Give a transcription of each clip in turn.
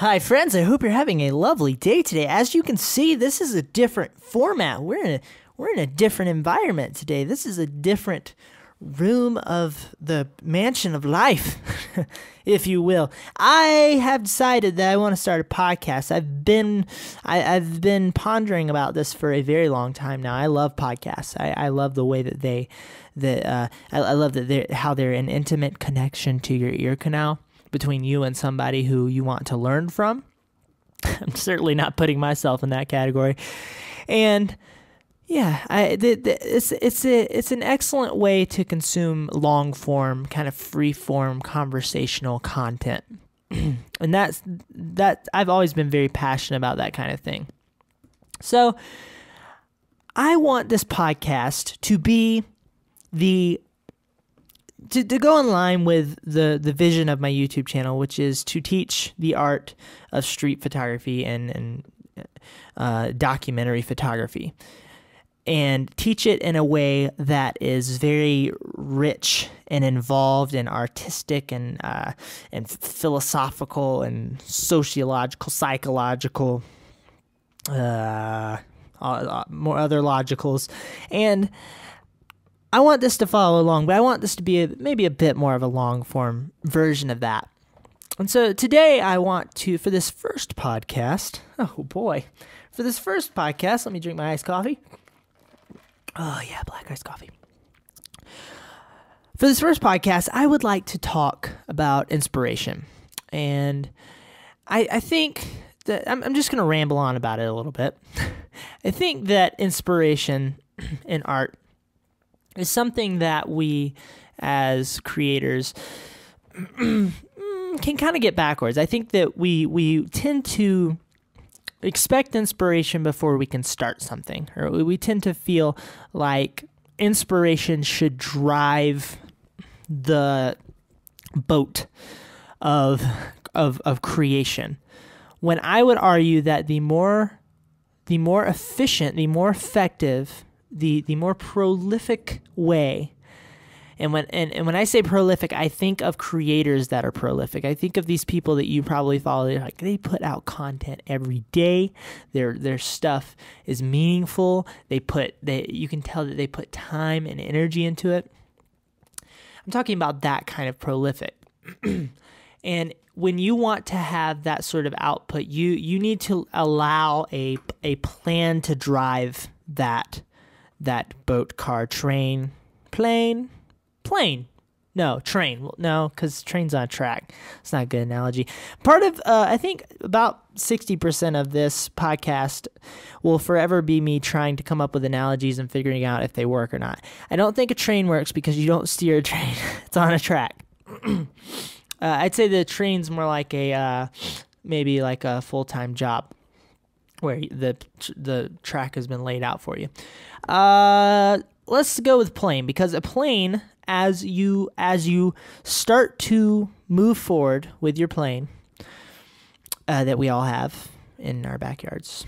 Hi, friends. I hope you're having a lovely day today. As you can see, this is a different format. We're in a, we're in a different environment today. This is a different room of the mansion of life, if you will. I have decided that I want to start a podcast. I've been I, have been pondering about this for a very long time now. I love podcasts. I, I love the way that they that uh, I, I love that they how they're an intimate connection to your ear canal between you and somebody who you want to learn from. I'm certainly not putting myself in that category. And yeah, I, the, the, it's it's a, it's an excellent way to consume long form, kind of free form conversational content, and that's that. I've always been very passionate about that kind of thing. So, I want this podcast to be the to, to go in line with the, the vision of my YouTube channel, which is to teach the art of street photography and, and uh, documentary photography and teach it in a way that is very rich and involved and artistic and uh, and philosophical and sociological, psychological, uh, more other logicals, and I want this to follow along, but I want this to be a, maybe a bit more of a long form version of that. And so today I want to, for this first podcast, oh boy, for this first podcast, let me drink my iced coffee. Oh, yeah, black iced coffee. For this first podcast, I would like to talk about inspiration. And I, I think that I'm, I'm just going to ramble on about it a little bit. I think that inspiration in art is something that we as creators can kind of get backwards. I think that we we tend to expect inspiration before we can start something, or we tend to feel like inspiration should drive the boat of of of creation. When I would argue that the more the more efficient, the more effective the the more prolific way and when and, and when I say prolific, I think of creators that are prolific. I think of these people that you probably follow. They're like they put out content every day. Their their stuff is meaningful. They put they you can tell that they put time and energy into it. I'm talking about that kind of prolific. and when you want to have that sort of output, you you need to allow a a plan to drive that that boat, car, train, plane, plane. No, train. no, because train's on track. It's not a good analogy. Part of, uh, I think, about 60% of this podcast will forever be me trying to come up with analogies and figuring out if they work or not. I don't think a train works because you don't steer a train, it's on a track. uh, I'd say the train's more like a, uh, maybe like a full time job where the the track has been laid out for you. Uh, let's go with plane because a plane as you as you start to move forward with your plane uh, that we all have in our backyards,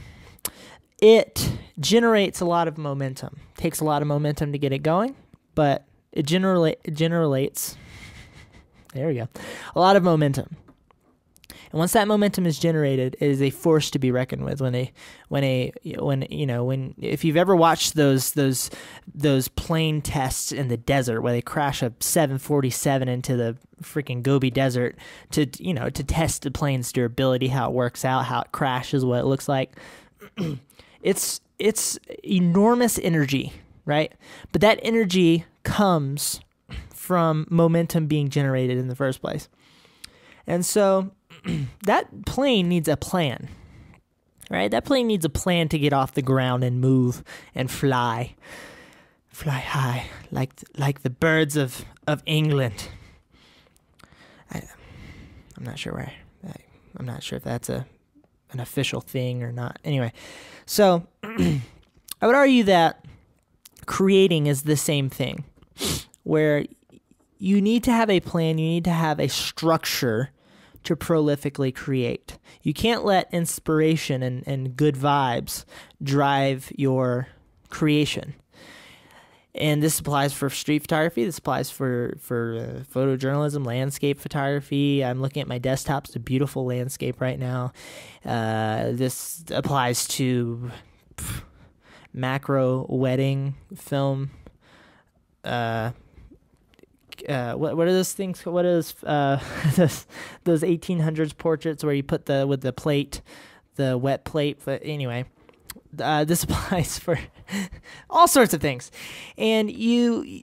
it generates a lot of momentum. Takes a lot of momentum to get it going, but it generally it generates. There we go. A lot of momentum. And once that momentum is generated, it is a force to be reckoned with. When a when a when you know when if you've ever watched those those those plane tests in the desert where they crash a 747 into the freaking Gobi Desert to you know to test the plane's durability, how it works out, how it crashes, what it looks like. it's it's enormous energy, right? But that energy comes from momentum being generated in the first place. And so that plane needs a plan, right? That plane needs a plan to get off the ground and move and fly, fly high like like the birds of of England. I, I'm not sure where. I, I'm not sure if that's a an official thing or not. Anyway, so I would argue that creating is the same thing, where you need to have a plan, you need to have a structure to prolifically create. You can't let inspiration and, and good vibes drive your creation. And this applies for street photography. This applies for for uh, photojournalism, landscape photography. I'm looking at my desktop; it's a beautiful landscape right now. Uh, this applies to pff, macro wedding film. Uh, uh, what what are those things? What is uh, those those eighteen hundreds portraits where you put the with the plate, the wet plate? But anyway, uh, this applies for all sorts of things, and you.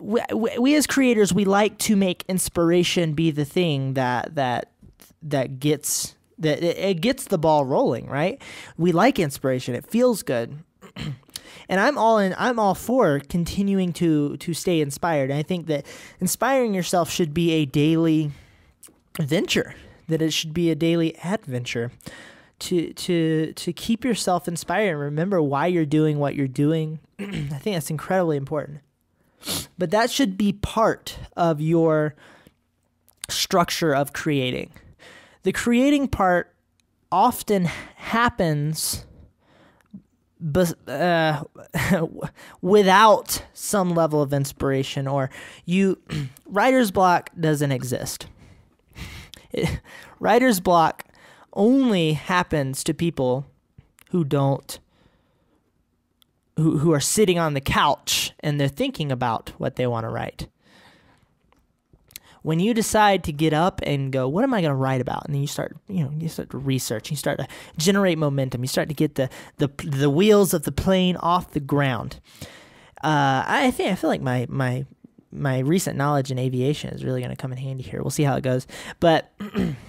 We, we as creators we like to make inspiration be the thing that that that gets that it, gets the ball rolling, right? We like inspiration. It feels good and I'm all in. I'm all for continuing to to stay inspired. And I think that inspiring yourself should be a daily venture. That it should be a daily adventure to to to keep yourself inspired and remember why you're doing what you're doing. I think that's incredibly important. But that should be part of your structure of creating. The creating part often happens but, uh, without some level of inspiration or you writer's block doesn't exist it, writer's block only happens to people who don't who, who are sitting on the couch and they're thinking about what they want to write when you decide to get up and go, what am I going to write about? And then you start, you know, you start to research, you start to generate momentum, you start to get the the, the wheels of the plane off the ground. Uh, I think I feel like my my my recent knowledge in aviation is really going to come in handy here. We'll see how it goes, but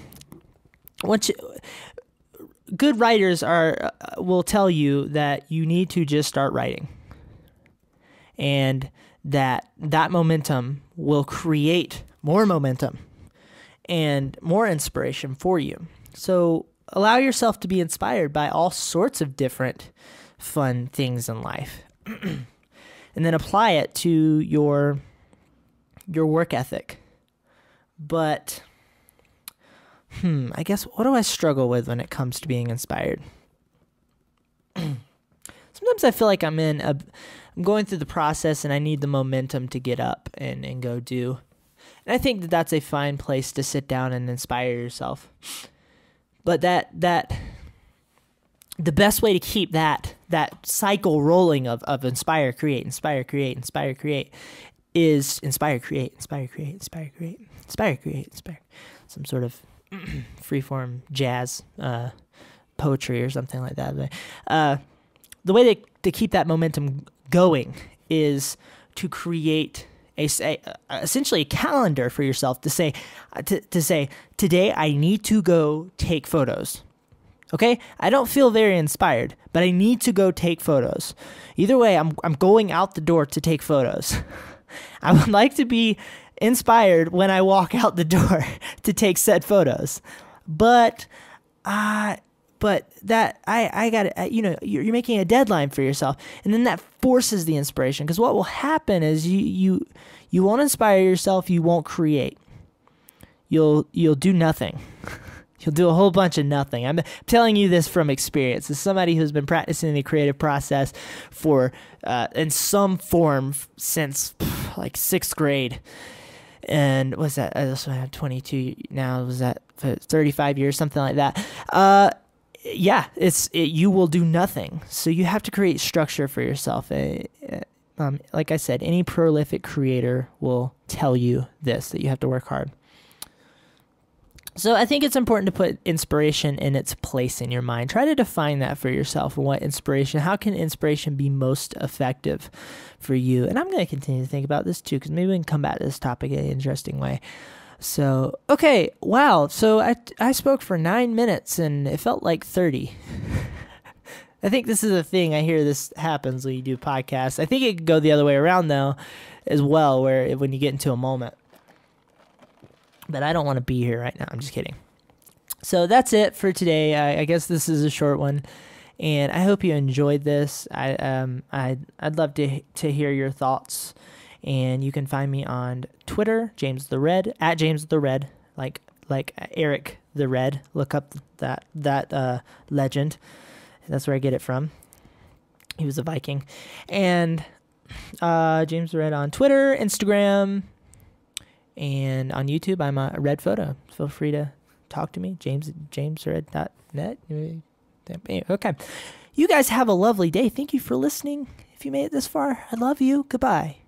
once you, good writers are uh, will tell you that you need to just start writing, and that that momentum will create more momentum and more inspiration for you. So allow yourself to be inspired by all sorts of different fun things in life. and then apply it to your your work ethic. But hmm, I guess what do I struggle with when it comes to being inspired? Sometimes I feel like I'm in a I'm going through the process and I need the momentum to get up and and go do and I think that that's a fine place to sit down and inspire yourself. But that that the best way to keep that that cycle rolling of of inspire, create, inspire, create, inspire, create is inspire, create, inspire, create, inspire, create, inspire, create, inspire. Some sort of freeform jazz uh, poetry or something like that. But, uh, the way to, to keep that momentum going is to create a, a uh, essentially a calendar for yourself to say uh, to, to say today I need to go take photos. Okay? I don't feel very inspired, but I need to go take photos. Either way, I'm I'm going out the door to take photos. I would like to be inspired when I walk out the door to take said photos. But uh, but that I I got uh, you know you're, you're making a deadline for yourself, and then that forces the inspiration because what will happen is you you you won't inspire yourself, you won't create, you'll you'll do nothing. You'll do a whole bunch of nothing. I'm telling you this from experience. As somebody who's been practicing the creative process for, uh, in some form, since like sixth grade, and what's that? I also have 22 now. Was that 35 years, something like that? Uh, yeah, it's it, you will do nothing. So you have to create structure for yourself. Eh, eh, um, like I said, any prolific creator will tell you this that you have to work hard. So I think it's important to put inspiration in its place in your mind. Try to define that for yourself. What inspiration? How can inspiration be most effective for you? And I'm going to continue to think about this too, because maybe we can come back to this topic in an interesting way. So, okay, wow. So I, I spoke for nine minutes and it felt like 30. I think this is a thing I hear this happens when you do podcasts. I think it could go the other way around, though, as well, where it, when you get into a moment. But I don't want to be here right now. I'm just kidding. So that's it for today. I, I guess this is a short one and I hope you enjoyed this. I um I I'd, I'd love to to hear your thoughts and you can find me on Twitter, James the Red, at James the Red, like like uh, Eric the Red. Look up that that uh, legend. That's where I get it from. He was a Viking, and uh, James the Red on Twitter, Instagram, and on YouTube. I'm a Red Photo. Feel free to talk to me, James JamesRed.net. Okay, you guys have a lovely day. Thank you for listening. If you made it this far, I love you. Goodbye.